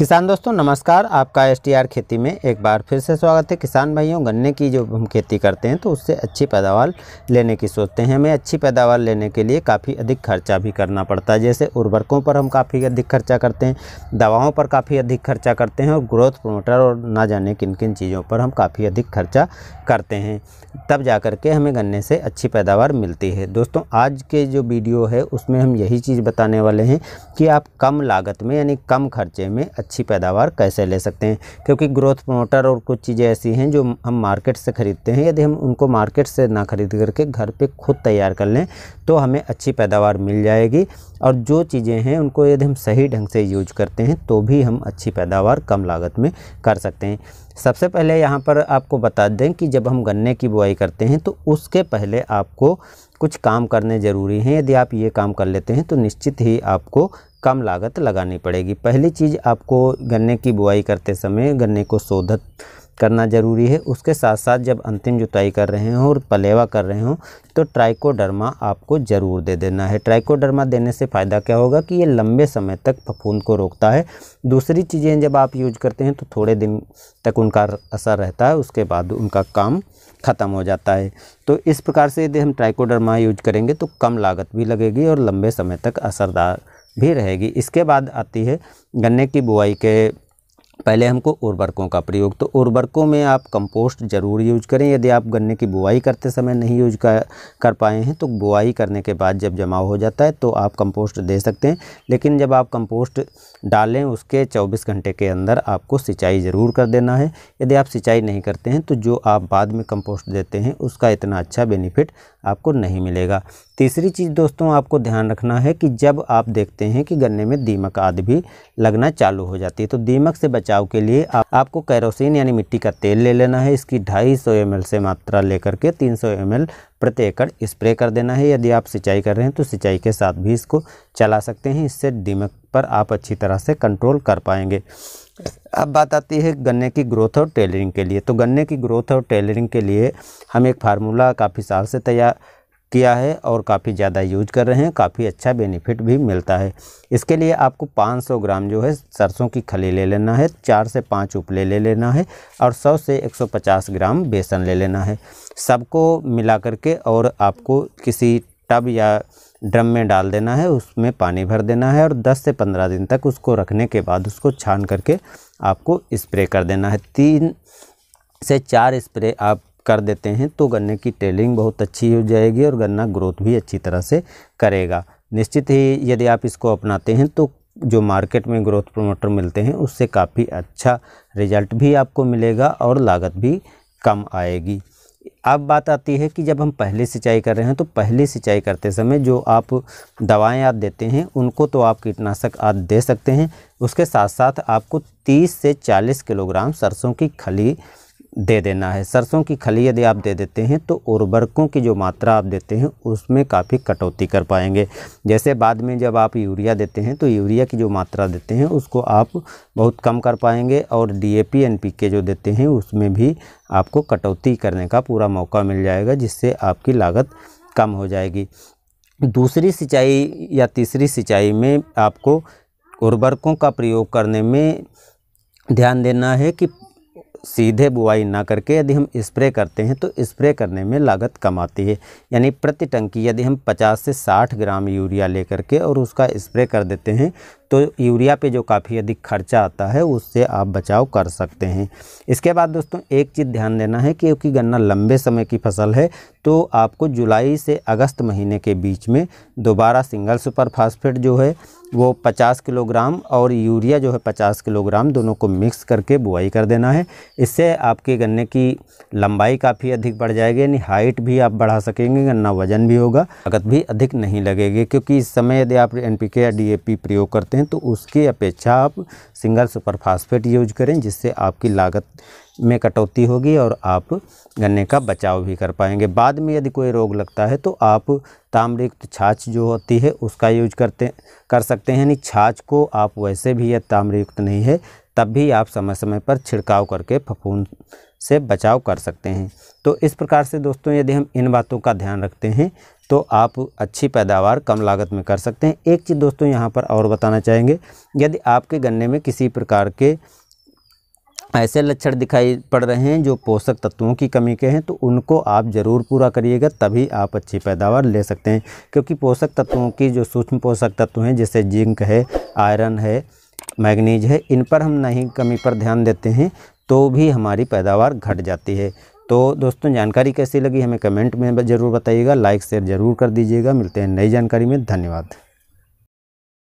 किसान दोस्तों नमस्कार आपका एस खेती में एक बार फिर से स्वागत है किसान भाइयों गन्ने की जो हम खेती करते हैं तो उससे अच्छी पैदावार लेने की सोचते हैं हमें अच्छी पैदावार लेने के लिए काफ़ी अधिक खर्चा भी करना पड़ता है जैसे उर्वरकों पर हम काफ़ी अधिक खर्चा करते हैं दवाओं पर काफ़ी अधिक खर्चा करते हैं और ग्रोथ प्रोमोटर और ना जाने किन किन चीज़ों पर हम काफ़ी अधिक खर्चा करते हैं तब जा कर के हमें गन्ने से अच्छी पैदावार मिलती है दोस्तों आज के जो वीडियो है उसमें हम यही चीज़ बताने वाले हैं कि आप कम लागत में यानी कम खर्चे में अच्छी पैदावार कैसे ले सकते हैं क्योंकि ग्रोथ मोटर और कुछ चीज़ें ऐसी हैं जो हम मार्केट से ख़रीदते हैं यदि हम उनको मार्केट से ना ख़रीद करके घर पर खुद तैयार कर लें तो हमें अच्छी पैदावार मिल जाएगी और जो चीज़ें हैं उनको यदि हम सही ढंग से यूज करते हैं तो भी हम अच्छी पैदावार कम लागत में कर सकते हैं सबसे पहले यहाँ पर आपको बता दें कि जब हम गन्ने की बुआई करते हैं तो उसके पहले आपको कुछ काम करने ज़रूरी हैं यदि आप ये काम कर लेते हैं तो निश्चित ही आपको कम लागत लगानी पड़ेगी पहली चीज़ आपको गन्ने की बुआई करते समय गन्ने को शोधत करना ज़रूरी है उसके साथ साथ जब अंतिम जुताई कर रहे हों और पलेवा कर रहे हों तो ट्राइकोडर्मा आपको ज़रूर दे देना है ट्राइकोडर्मा देने से फ़ायदा क्या होगा कि ये लंबे समय तक फफूंद को रोकता है दूसरी चीज़ें जब आप यूज करते हैं तो थोड़े दिन तक उनका असर रहता है उसके बाद उनका काम ख़त्म हो जाता है तो इस प्रकार से यदि हम ट्राइकोडर्मा यूज करेंगे तो कम लागत भी लगेगी और लंबे समय तक असरदार भी रहेगी इसके बाद आती है गन्ने की बुआई के पहले हमको उर्वरकों का प्रयोग तो उर्वरकों में आप कंपोस्ट ज़रूर यूज करें यदि आप गन्ने की बुआई करते समय नहीं यूज कर कर पाए हैं तो बुआई करने के बाद जब जमा हो जाता है तो आप कंपोस्ट दे सकते हैं लेकिन जब आप कंपोस्ट डालें उसके 24 घंटे के अंदर आपको सिंचाई ज़रूर कर देना है यदि आप सिंचाई नहीं करते हैं तो जो आप बाद में कंपोस्ट देते हैं उसका इतना अच्छा बेनिफिट आपको नहीं मिलेगा तीसरी चीज़ दोस्तों आपको ध्यान रखना है कि जब आप देखते हैं कि गन्ने में दीमक आदि भी लगना चालू हो जाती है तो दीमक से बचा बचाव के लिए आप, आपको कैरोसिन यानी मिट्टी का तेल ले लेना है इसकी 250 सौ से मात्रा लेकर के 300 सौ प्रति एकड़ स्प्रे कर देना है यदि आप सिंचाई कर रहे हैं तो सिंचाई के साथ भी इसको चला सकते हैं इससे दीमक पर आप अच्छी तरह से कंट्रोल कर पाएंगे अब बात आती है गन्ने की ग्रोथ और टेलरिंग के लिए तो गन्ने की ग्रोथ और टेलरिंग के लिए हम एक फार्मूला काफ़ी साल से तैयार किया है और काफ़ी ज़्यादा यूज कर रहे हैं काफ़ी अच्छा बेनिफिट भी मिलता है इसके लिए आपको 500 ग्राम जो है सरसों की खली ले लेना है चार से पाँच उपले ले लेना है और 100 से 150 ग्राम बेसन ले लेना है सबको मिला करके और आपको किसी टब या ड्रम में डाल देना है उसमें पानी भर देना है और 10 से 15 दिन तक उसको रखने के बाद उसको छान करके आपको स्प्रे कर देना है तीन से चार स्प्रे आप कर देते हैं तो गन्ने की टेलिंग बहुत अच्छी हो जाएगी और गन्ना ग्रोथ भी अच्छी तरह से करेगा निश्चित ही यदि आप इसको अपनाते हैं तो जो मार्केट में ग्रोथ प्रमोटर मिलते हैं उससे काफ़ी अच्छा रिजल्ट भी आपको मिलेगा और लागत भी कम आएगी अब बात आती है कि जब हम पहले सिंचाई कर रहे हैं तो पहले सिंचाई करते समय जो आप दवाएं आप देते हैं उनको तो आप कीटनाशक आप दे सकते हैं उसके साथ साथ आपको 30 से 40 किलोग्राम सरसों की खली दे देना है सरसों की खली यदि आप दे देते हैं तो उर्वरकों की जो मात्रा आप देते हैं उसमें काफ़ी कटौती कर पाएंगे जैसे बाद में जब आप यूरिया देते हैं तो यूरिया की जो मात्रा देते हैं उसको आप बहुत कम कर पाएंगे और डीएपी एनपीके जो देते हैं उसमें भी आपको कटौती करने का पूरा मौका मिल जाएगा जिससे आपकी लागत कम हो जाएगी दूसरी सिंचाई या तीसरी सिंचाई में आपको उर्वरकों का प्रयोग करने में ध्यान देना है कि सीधे बुआई ना करके यदि हम स्प्रे करते हैं तो स्प्रे करने में लागत कम आती है यानी प्रति टंकी यदि हम 50 से 60 ग्राम यूरिया लेकर के और उसका स्प्रे कर देते हैं तो यूरिया पे जो काफ़ी अधिक खर्चा आता है उससे आप बचाव कर सकते हैं इसके बाद दोस्तों एक चीज़ ध्यान देना है क्योंकि गन्ना लंबे समय की फसल है तो आपको जुलाई से अगस्त महीने के बीच में दोबारा सिंगल सुपर फास्फेट जो है वो 50 किलोग्राम और यूरिया जो है 50 किलोग्राम दोनों को मिक्स करके बुआई कर देना है इससे आपके गन्ने की लंबाई काफ़ी अधिक बढ़ जाएगी यानी हाइट भी आप बढ़ा सकेंगे गन्ना वजन भी होगा लागत भी अधिक नहीं लगेगी क्योंकि इस समय यदि आप एन पी के या डी प्रयोग करते हैं हैं तो उसकी अपेक्षा आप सिंगल सुपरफास्फेट यूज करें जिससे आपकी लागत में कटौती होगी और आप गन्ने का बचाव भी कर पाएंगे बाद में यदि कोई रोग लगता है तो आप ताम्रयुक्त छाछ जो होती है उसका यूज करते कर सकते हैं यानी छाछ को आप वैसे भी यह ताम्रयुक्त नहीं है तब भी आप समय समय पर छिड़काव करके फफूंद से बचाव कर सकते हैं तो इस प्रकार से दोस्तों यदि हम इन बातों का ध्यान रखते हैं तो आप अच्छी पैदावार कम लागत में कर सकते हैं एक चीज़ दोस्तों यहाँ पर और बताना चाहेंगे यदि आपके गन्ने में किसी प्रकार के ऐसे लक्षण दिखाई पड़ रहे हैं जो पोषक तत्वों की कमी के हैं तो उनको आप ज़रूर पूरा करिएगा तभी आप अच्छी पैदावार ले सकते हैं क्योंकि पोषक तत्वों की जो सूक्ष्म पोषक तत्व हैं जैसे जिंक है आयरन है मैग्नीज है इन पर हम नहीं कमी पर ध्यान देते हैं तो भी हमारी पैदावार घट जाती है तो दोस्तों जानकारी कैसी लगी हमें कमेंट में ज़रूर बताइएगा लाइक शेयर ज़रूर कर दीजिएगा मिलते हैं नई जानकारी में धन्यवाद